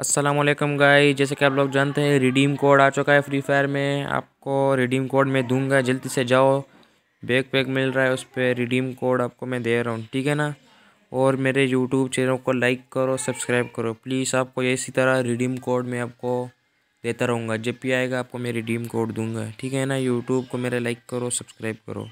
असलम गाई जैसे कि आप लोग जानते हैं रिडीम कोड आ चुका है फ्री फायर में आपको रिडीम कोड मैं दूंगा जल्दी से जाओ बैग पैक मिल रहा है उस पर रिडीम कोड आपको मैं दे रहा हूँ ठीक है ना और मेरे यूट्यूब चैनल को लाइक करो सब्सक्राइब करो प्लीज़ आपको इसी तरह रिडीम कोड मैं आपको देता रहूँगा जब भी आएगा आपको मैं रिडीम कोड दूँगा ठीक है ना यूट्यूब को मेरे लाइक करो सब्सक्राइब करो